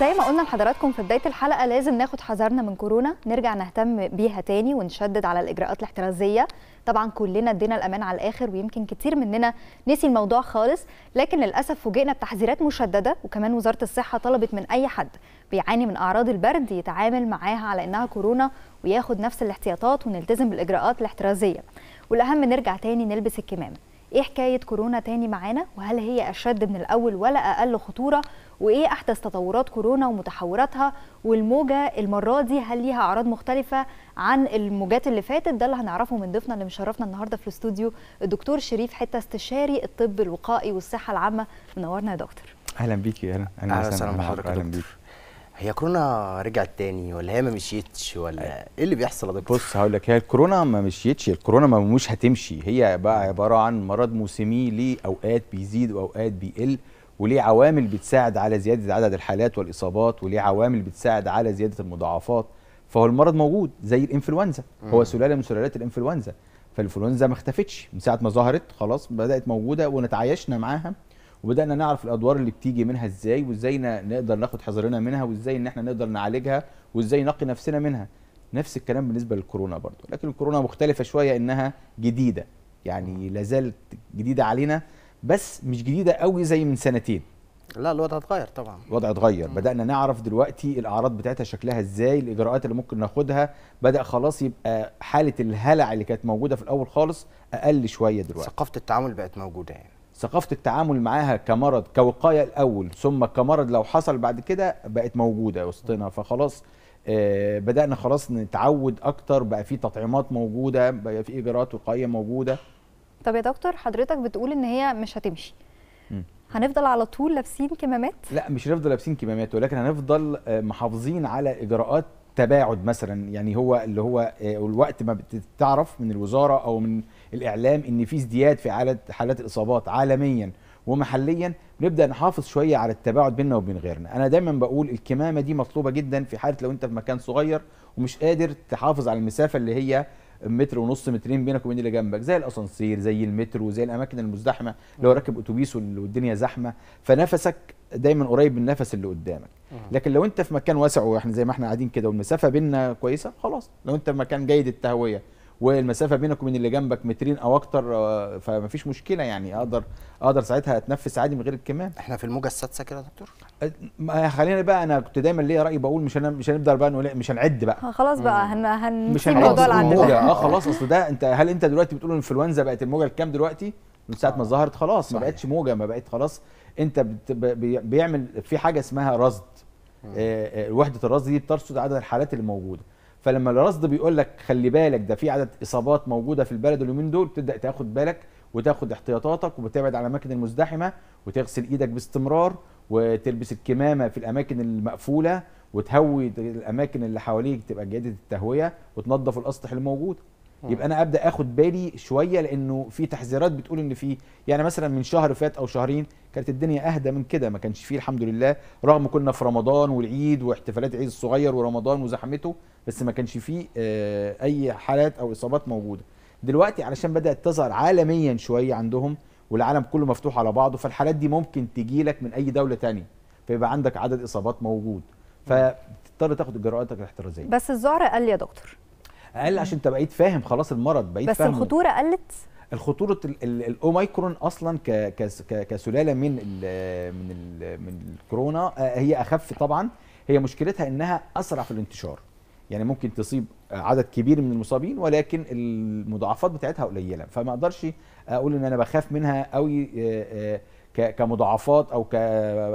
زي ما قلنا لحضراتكم في بدايه الحلقه لازم ناخد حذرنا من كورونا نرجع نهتم بيها تاني ونشدد على الاجراءات الاحترازيه طبعا كلنا ادينا الامان على الاخر ويمكن كتير مننا نسي الموضوع خالص لكن للاسف فوجئنا بتحذيرات مشدده وكمان وزاره الصحه طلبت من اي حد بيعاني من اعراض البرد يتعامل معاها على انها كورونا وياخد نفس الاحتياطات ونلتزم بالاجراءات الاحترازيه والاهم نرجع تاني نلبس الكمامه ايه حكايه كورونا تاني معانا وهل هي اشد من الاول ولا اقل خطوره وايه احدث تطورات كورونا ومتحوراتها والموجه المره دي هل ليها اعراض مختلفه عن الموجات اللي فاتت ده اللي هنعرفه من ضيفنا اللي مشرفنا النهارده في الاستوديو الدكتور شريف حته استشاري الطب الوقائي والصحه العامه منورنا يا دكتور اهلا بيكي اهلا اهلا وسهلا بحضرتك اهلا بيكي هي كورونا رجعت تاني ولا هي ما مشيتش ولا ايه اللي بيحصل يا دكتور؟ بص هقول لك هي الكورونا ما مشيتش الكورونا ما مش هتمشي هي بقى عباره عن مرض موسمي ليه اوقات بيزيد واوقات بيقل وليه عوامل بتساعد على زياده عدد الحالات والاصابات وليه عوامل بتساعد على زياده المضاعفات فهو المرض موجود زي الانفلونزا هو سلاله من سلالات الانفلونزا فالانفلونزا ما اختفتش من ساعه ما ظهرت خلاص بدات موجوده ونتعايشنا معاها وبدانا نعرف الادوار اللي بتيجي منها ازاي وازاي نقدر ناخد حذرنا منها وازاي ان احنا نقدر نعالجها وازاي نقي نفسنا منها نفس الكلام بالنسبه للكورونا برضو لكن الكورونا مختلفه شويه انها جديده يعني لا زالت جديده علينا بس مش جديده قوي زي من سنتين لا الوضع اتغير طبعا الوضع اتغير بدانا نعرف دلوقتي الاعراض بتاعتها شكلها ازاي الاجراءات اللي ممكن ناخدها بدا خلاص يبقى حاله الهلع اللي كانت موجوده في الاول خالص اقل شويه دلوقتي ثقافه التعامل بقت موجوده يعني ثقافه التعامل معاها كمرض كوقايه الاول ثم كمرض لو حصل بعد كده بقت موجوده وسطنا فخلاص آه، بدانا خلاص نتعود اكتر بقى في تطعيمات موجوده بقى في اجراءات وقائيه موجوده طب يا دكتور حضرتك بتقول ان هي مش هتمشي هنفضل على طول لابسين كمامات؟ لا مش هنفضل لابسين كمامات ولكن هنفضل آه، محافظين على اجراءات تباعد مثلا يعني هو اللي هو آه، الوقت ما بتعرف من الوزاره او من الاعلام ان في ازدياد في عدد حالات الاصابات عالميا ومحليا نبدا نحافظ شويه على التباعد بيننا وبين غيرنا انا دايما بقول الكمامه دي مطلوبه جدا في حاله لو انت في مكان صغير ومش قادر تحافظ على المسافه اللي هي متر ونص مترين بينك وبين اللي جنبك زي الاسانسير زي المترو زي الاماكن المزدحمه لو راكب اتوبيس والدنيا زحمه فنفسك دايما قريب من نفس اللي قدامك لكن لو انت في مكان واسع واحنا زي ما احنا قاعدين كده والمسافه بيننا كويسه خلاص لو انت في مكان جيد التهويه والمسافه بينك وبين اللي جنبك مترين او اكتر آه، فمفيش مشكله يعني اقدر اقدر ساعتها اتنفس عادي من غير الكمام احنا في الموجه السادسه كده يا دكتور خلينا بقى انا كنت دايما ليا راي بقول مش مش هنفضل بقى نقول إيه، مش هنعد بقى خلاص بقى هن هن مش هنعد الموجه اه خلاص اصل ده انت هل انت دلوقتي بتقول الانفلونزا بقت الموجه الكام دلوقتي من ساعه ما ظهرت خلاص ما بقتش موجه ما بقت خلاص انت بيعمل في حاجه اسمها رصد آه، آه، وحده الرصد دي بترصد عدد الحالات اللي موجوده فلما الرصد بيقول لك خلي بالك ده في عدد اصابات موجوده في البلد اليومين دول تبدا تاخد بالك وتاخد احتياطاتك وبتبعد عن الاماكن المزدحمه وتغسل ايدك باستمرار وتلبس الكمامه في الاماكن المقفوله وتهوي الاماكن اللي حواليك تبقى جيده التهويه وتنظف الاسطح الموجوده يبقى انا ابدا اخد بالي شويه لانه في تحذيرات بتقول ان في يعني مثلا من شهر فات او شهرين كانت الدنيا اهدى من كده ما كانش فيه الحمد لله رغم كنا في رمضان والعيد واحتفالات عيد الصغير ورمضان وزحمته بس ما كانش فيه آه، اي حالات او اصابات موجوده دلوقتي علشان بدات تظهر عالميا شويه عندهم والعالم كله مفتوح على بعضه فالحالات دي ممكن تجي لك من اي دوله تانية فيبقى عندك عدد اصابات موجود فتضطر تاخد اجراءاتك الاحترازيه بس قال لي يا دكتور اقل عشان انت بقيت فاهم خلاص المرض بقيت بس فاهم الخطوره قلت الخطوره الاوميكرون اصلا كسلاله من الـ من الـ من الكورونا آه، هي اخف طبعا هي مشكلتها انها اسرع في الانتشار يعني ممكن تصيب آه، عدد كبير من المصابين ولكن المضاعفات بتاعتها قليله فما اقدرش اقول ان انا بخاف منها قوي آه، كمضاعفات او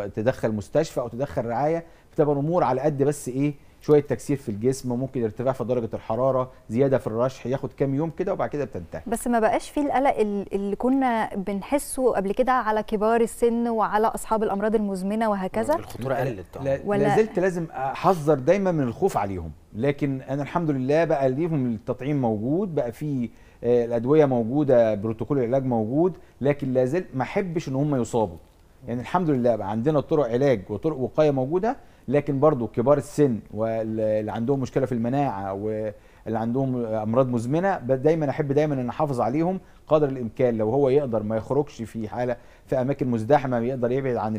كتدخل مستشفى او تدخل رعايه بتبقى الامور على قد بس ايه شويه تكسير في الجسم ممكن ارتفاع في درجه الحراره زياده في الرشح ياخد كام يوم كده وبعد كده بتنتهي بس ما بقاش فيه القلق اللي كنا بنحسه قبل كده على كبار السن وعلى اصحاب الامراض المزمنه وهكذا آه، الخطوره قلت ولا لازلت زلت لازم احذر دايما من الخوف عليهم لكن انا الحمد لله بقى ليهم التطعيم موجود بقى في آه، الادويه موجوده بروتوكول العلاج موجود لكن لازلت ما احبش ان هم يصابوا يعني الحمد لله بقى عندنا طرق علاج وطرق وقايه موجوده لكن برضو كبار السن واللي عندهم مشكله في المناعه واللي عندهم امراض مزمنه دايما احب دايما ان احافظ عليهم قدر الامكان لو هو يقدر ما يخرجش في حاله في اماكن مزدحمه يقدر يبعد عن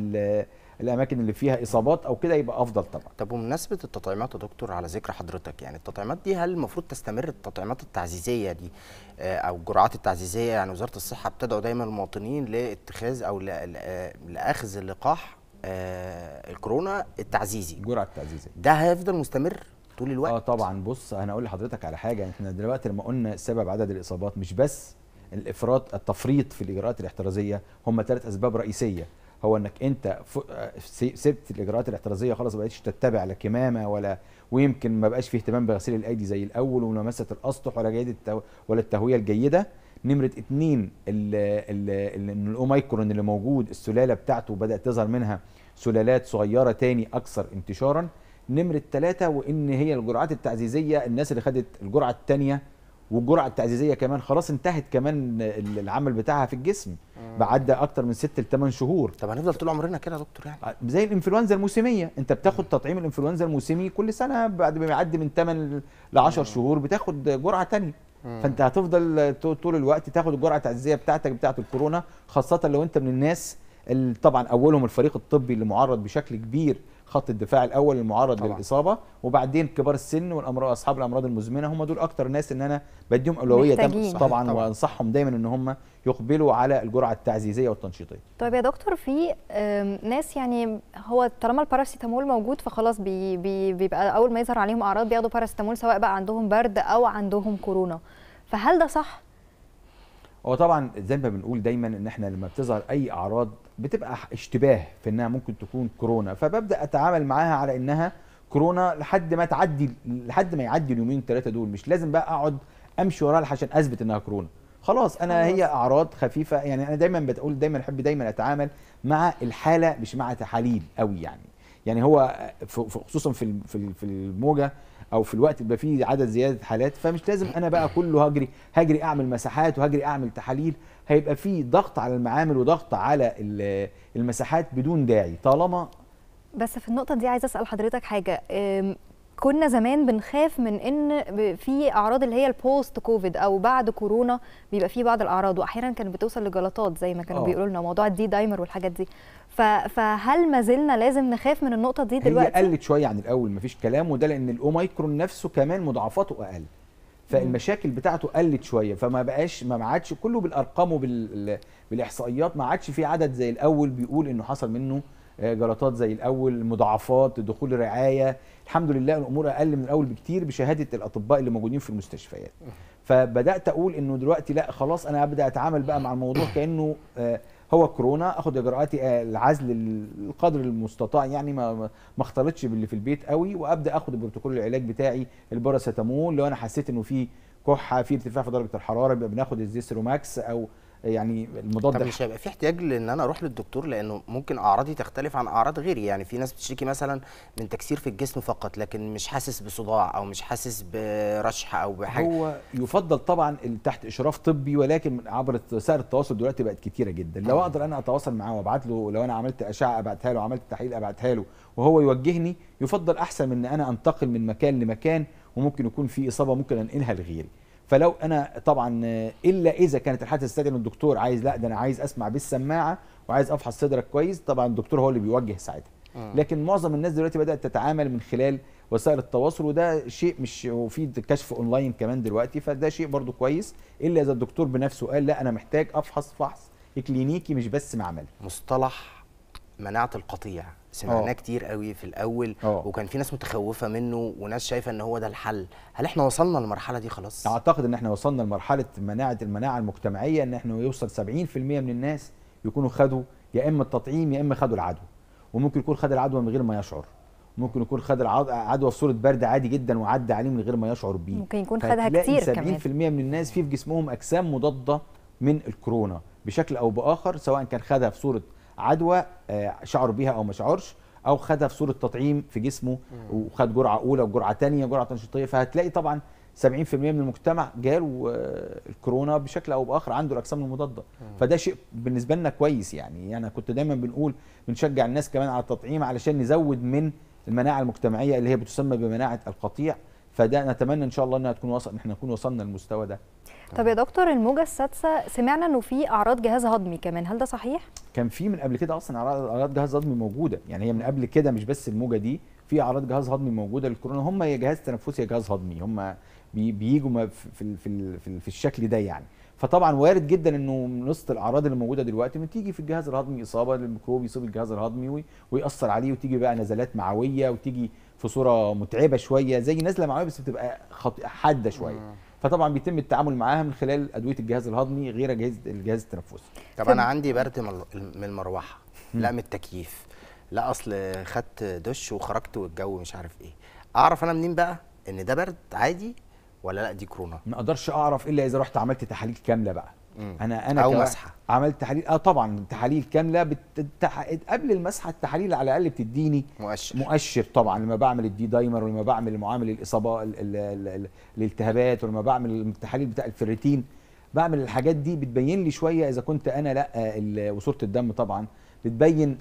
الاماكن اللي فيها اصابات او كده يبقى افضل طبعا طب ومناسبه التطعيمات يا دكتور على ذكر حضرتك يعني التطعيمات دي هل المفروض تستمر التطعيمات التعزيزيه دي آه، او الجرعات التعزيزيه يعني وزاره الصحه بتدعو دايما المواطنين لاتخاذ او آه، لاخذ اللقاح آه، الكورونا التعزيزي الجرعه التعزيزيه ده هيفضل مستمر طول الوقت اه طبعا بص انا اقول لحضرتك على حاجه احنا دلوقتي لما قلنا سبب عدد الاصابات مش بس الافراط التفريط في الاجراءات الاحترازيه هم ثلاث اسباب رئيسيه هو انك انت آه، سبت الاجراءات الاحترازيه خلاص ما بقتش تتبع لا كمامه ولا ويمكن ما بقاش في اهتمام بغسيل الايدي زي الاول ولمسه الاسطح ولا جيده ولا التهويه الجيده نمره اتنين ان الاوميكرون اللي موجود السلاله بتاعته بدات تظهر منها سلالات صغيره تاني اكثر انتشارا نمره ثلاثه وان هي الجرعات التعزيزيه الناس اللي خدت الجرعه الثانيه والجرعه التعزيزيه كمان خلاص انتهت كمان العمل بتاعها في الجسم بعد اكتر من 6 ل 8 شهور طب هنفضل طول عمرنا كده يا دكتور يعني آه، زي الانفلونزا الموسميه انت بتاخد تطعيم الانفلونزا الموسمي كل سنه بعد ما يعدي من 8 ل 10 شهور بتاخد جرعه ثانيه فانت هتفضل طول الوقت تاخد الجرعه التعزيزيه بتاعتك بتاعه الكورونا خاصه لو انت من الناس طبعا اولهم الفريق الطبي اللي معرض بشكل كبير خط الدفاع الاول المعرض طبعا. للاصابه وبعدين كبار السن والامراض اصحاب الامراض المزمنه هم دول اكتر ناس ان انا بديهم اولويه طبعا, طبعا وانصحهم دايما ان هم يقبلوا على الجرعه التعزيزيه والتنشيطيه. طيب يا دكتور في ناس يعني هو طالما الباراسيتامول موجود فخلاص بي بي بيبقى اول ما يظهر عليهم اعراض بياخدوا باراسيتامول سواء بقى عندهم برد او عندهم كورونا فهل ده صح؟ هو طبعا زي ما بنقول دايما ان احنا لما بتظهر اي اعراض بتبقى اشتباه في انها ممكن تكون كورونا فببدا اتعامل معاها على انها كورونا لحد ما تعدي لحد ما يعدي اليومين ثلاثه دول مش لازم بقى اقعد امشي وراها عشان اثبت انها كورونا خلاص انا هي اعراض خفيفه يعني انا دايما بتقول دايما احب دايما اتعامل مع الحاله مش مع تحاليل قوي يعني يعني هو خصوصا في في الموجه او في الوقت بيبقى فيه عدد زياده حالات فمش لازم انا بقى كله هجري هجري اعمل مساحات وهجري اعمل تحاليل هيبقى في ضغط على المعامل وضغط على المساحات بدون داعي طالما بس في النقطه دي عايزه اسال حضرتك حاجه كنا زمان بنخاف من ان في اعراض اللي هي البوست كوفيد او بعد كورونا بيبقى في بعض الاعراض واحيانا كانت بتوصل لجلطات زي ما كانوا آه. بيقولوا لنا موضوع الدي دايمر والحاجات دي فهل ما زلنا لازم نخاف من النقطه دي دلوقتي هي قلت شويه عن الاول مفيش كلام وده لان الاوميكرون نفسه كمان مضاعفاته اقل فالمشاكل بتاعته قلت شويه فما بقاش ما عادش كله بالارقام وبالاحصائيات ما عادش في عدد زي الاول بيقول انه حصل منه آه، جلطات زي الاول مضاعفات دخول رعايه الحمد لله الامور اقل من الاول بكتير بشهاده الاطباء اللي موجودين في المستشفيات فبدات اقول انه دلوقتي لا خلاص انا ابدا اتعامل بقى مع الموضوع كانه آه، هو كورونا اخد اجراءات آه، العزل القدر المستطاع يعني ما ما اختلطش باللي في البيت قوي وابدا اخد بروتوكول العلاج بتاعي الباراسيتامول لو انا حسيت انه في كحه في ارتفاع في درجه الحراره يبقى بناخد ماكس او يعني المضاد طب مش هيبقى في احتياج لان انا اروح للدكتور لانه ممكن اعراضي تختلف عن اعراض غيري يعني في ناس بتشتكي مثلا من تكسير في الجسم فقط لكن مش حاسس بصداع او مش حاسس برشح او بحاجه هو يفضل طبعا تحت اشراف طبي ولكن عبر وسائل التواصل دلوقتي بقت كتيره جدا لو اقدر انا اتواصل معاه وابعت له لو انا عملت اشعه ابعتها له عملت تحليل ابعتها له وهو يوجهني يفضل احسن من ان انا انتقل من مكان لمكان وممكن يكون في اصابه ممكن انقلها لغيري فلو انا طبعا الا اذا كانت الحاله تستدعي ان الدكتور عايز لا ده انا عايز اسمع بالسماعه وعايز افحص صدرك كويس طبعا الدكتور هو اللي بيوجه ساعتها آه. لكن معظم الناس دلوقتي بدات تتعامل من خلال وسائل التواصل وده شيء مش وفي كشف اونلاين كمان دلوقتي فده شيء برضو كويس الا اذا الدكتور بنفسه قال لا انا محتاج افحص فحص كلينيكي مش بس معملي مصطلح مناعه القطيع سمعناه آه. كتير قوي في الاول أوه. وكان في ناس متخوفه منه وناس شايفه ان هو ده الحل هل احنا وصلنا للمرحله دي خلاص اعتقد ان احنا وصلنا لمرحله مناعه المناعه المجتمعيه ان احنا يوصل 70% من الناس يكونوا خدوا يا اما التطعيم يا اما خدوا العدوى وممكن يكون خد العدوى من غير ما يشعر ممكن يكون خد العدوى في صوره برد عادي جدا وعدى عليه من غير ما يشعر بيه ممكن يكون خدها كتير 70 كمان 70% من الناس في في جسمهم اجسام مضاده من الكورونا بشكل او باخر سواء كان خدها في صوره عدوى آه، شعر بيها او ما شعرش او خدها في صوره تطعيم في جسمه وخد جرعه اولى وجرعه ثانيه وجرعه تنشيطيه فهتلاقي طبعا 70% من المجتمع جاله آه، الكورونا بشكل او باخر عنده الاجسام المضاده فده شيء بالنسبه لنا كويس يعني انا يعني كنت دايما بنقول بنشجع الناس كمان على التطعيم علشان نزود من المناعه المجتمعيه اللي هي بتسمى بمناعه القطيع فده نتمنى ان شاء الله انها تكون وصل احنا نكون وصلنا للمستوى ده طب يا دكتور الموجه السادسه سمعنا انه في اعراض جهاز هضمي كمان هل ده صحيح كان في من قبل كده اصلا اعراض جهاز هضمي موجوده يعني هي من قبل كده مش بس الموجه دي في اعراض جهاز هضمي موجوده للكورونا هم يا جهاز تنفسي يا جهاز هضمي هم بيجوا في في في, في الشكل ده يعني فطبعا وارد جدا انه من وسط الاعراض اللي موجوده دلوقتي تيجي في الجهاز الهضمي اصابه للميكروب يصيب الجهاز الهضمي ويأثر عليه وتيجي بقى نزلات معويه وتيجي في صوره متعبه شويه زي نازله معويه بس بتبقى حاده شويه فطبعا بيتم التعامل معاها من خلال ادويه الجهاز الهضمي غير جهاز الجهاز التنفسي طب انا عندي برد من المروحه لا من التكييف لا اصل خدت دش وخرجت والجو مش عارف ايه اعرف انا منين بقى ان ده برد عادي ولا لا دي كورونا ما اقدرش اعرف الا اذا رحت عملت تحاليل كامله بقى مم. انا انا او مسحه عملت تحاليل اه طبعا تحاليل كامله بتتح... قبل المسحه التحاليل على الاقل بتديني مؤشر مؤشر طبعا لما بعمل الدي دايمر ولما بعمل معامل الاصابه ال... ال... ال... الالتهابات ولما بعمل التحاليل بتاع الفريتين بعمل الحاجات دي بتبين لي شويه اذا كنت انا لا وصوره الدم طبعا بتبين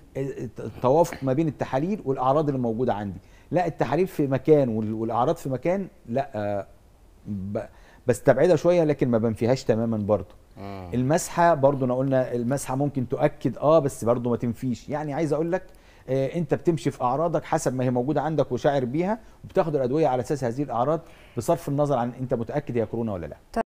التوافق ما بين التحاليل والاعراض اللي موجوده عندي لا التحاليل في مكان والاعراض في مكان لا آه، بستبعدها شويه لكن ما بنفيهاش تماما برضه آه. المسحه برضو انا قلنا المسحه ممكن تؤكد اه بس برضو ما تنفيش يعني عايز اقول لك آه انت بتمشي في اعراضك حسب ما هي موجوده عندك وشاعر بيها وبتاخد الادويه على اساس هذه الاعراض بصرف النظر عن انت متاكد هي كورونا ولا لا